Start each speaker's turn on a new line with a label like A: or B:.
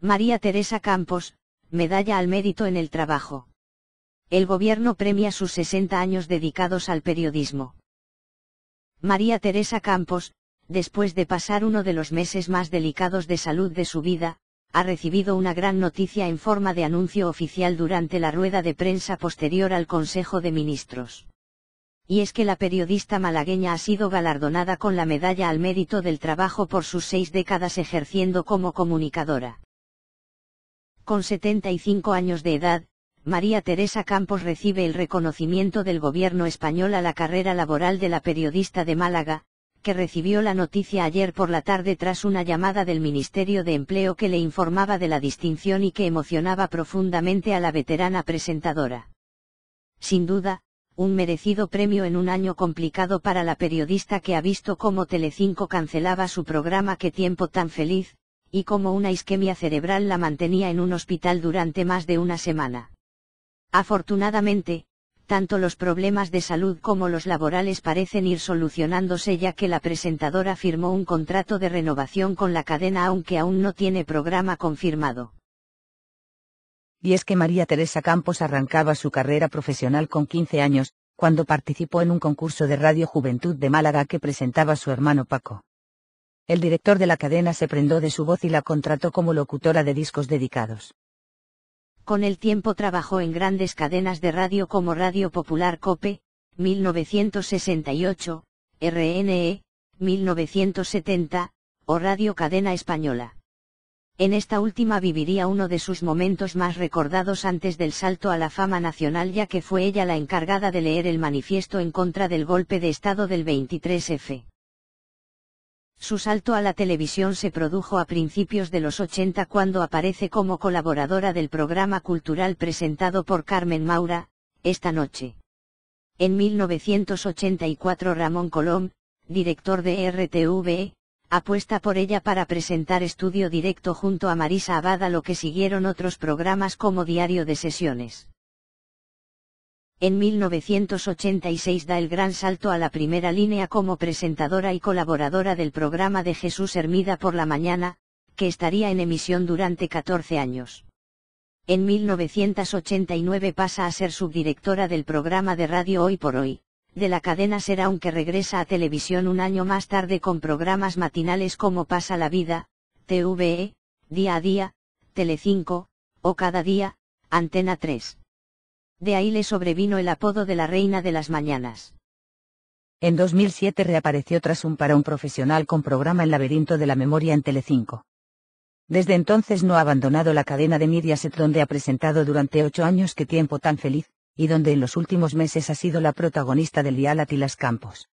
A: María Teresa Campos, Medalla al Mérito en el Trabajo. El gobierno premia sus 60 años dedicados al periodismo. María Teresa Campos, después de pasar uno de los meses más delicados de salud de su vida, ha recibido una gran noticia en forma de anuncio oficial durante la rueda de prensa posterior al Consejo de Ministros. Y es que la periodista malagueña ha sido galardonada con la Medalla al Mérito del Trabajo por sus seis décadas ejerciendo como comunicadora. Con 75 años de edad, María Teresa Campos recibe el reconocimiento del gobierno español a la carrera laboral de la periodista de Málaga, que recibió la noticia ayer por la tarde tras una llamada del Ministerio de Empleo que le informaba de la distinción y que emocionaba profundamente a la veterana presentadora. Sin duda, un merecido premio en un año complicado para la periodista que ha visto cómo Telecinco cancelaba su programa Qué tiempo tan feliz, y como una isquemia cerebral la mantenía en un hospital durante más de una semana. Afortunadamente, tanto los problemas de salud como los laborales parecen ir solucionándose ya que la presentadora firmó un contrato de renovación con la cadena aunque aún no tiene programa confirmado.
B: Y es que María Teresa Campos arrancaba su carrera profesional con 15 años, cuando participó en un concurso de Radio Juventud de Málaga que presentaba su hermano Paco el director de la cadena se prendó de su voz y la contrató como locutora de discos dedicados.
A: Con el tiempo trabajó en grandes cadenas de radio como Radio Popular Cope, 1968, RNE, 1970, o Radio Cadena Española. En esta última viviría uno de sus momentos más recordados antes del salto a la fama nacional ya que fue ella la encargada de leer el manifiesto en contra del golpe de Estado del 23F. Su salto a la televisión se produjo a principios de los 80 cuando aparece como colaboradora del programa cultural presentado por Carmen Maura, Esta Noche. En 1984 Ramón Colom, director de RTVE, apuesta por ella para presentar estudio directo junto a Marisa Abada lo que siguieron otros programas como Diario de Sesiones. En 1986 da el gran salto a la primera línea como presentadora y colaboradora del programa de Jesús Hermida por la mañana, que estaría en emisión durante 14 años. En 1989 pasa a ser subdirectora del programa de radio Hoy por Hoy, de la cadena Ser aunque regresa a televisión un año más tarde con programas matinales como Pasa la Vida, TVE, Día a Día, Telecinco, o Cada Día, Antena 3 de ahí le sobrevino el apodo de la Reina de las Mañanas.
B: En 2007 reapareció tras un para un profesional con programa El laberinto de la memoria en Telecinco. Desde entonces no ha abandonado la cadena de Mediaset donde ha presentado durante ocho años Qué tiempo tan feliz, y donde en los últimos meses ha sido la protagonista del Dial Las Campos.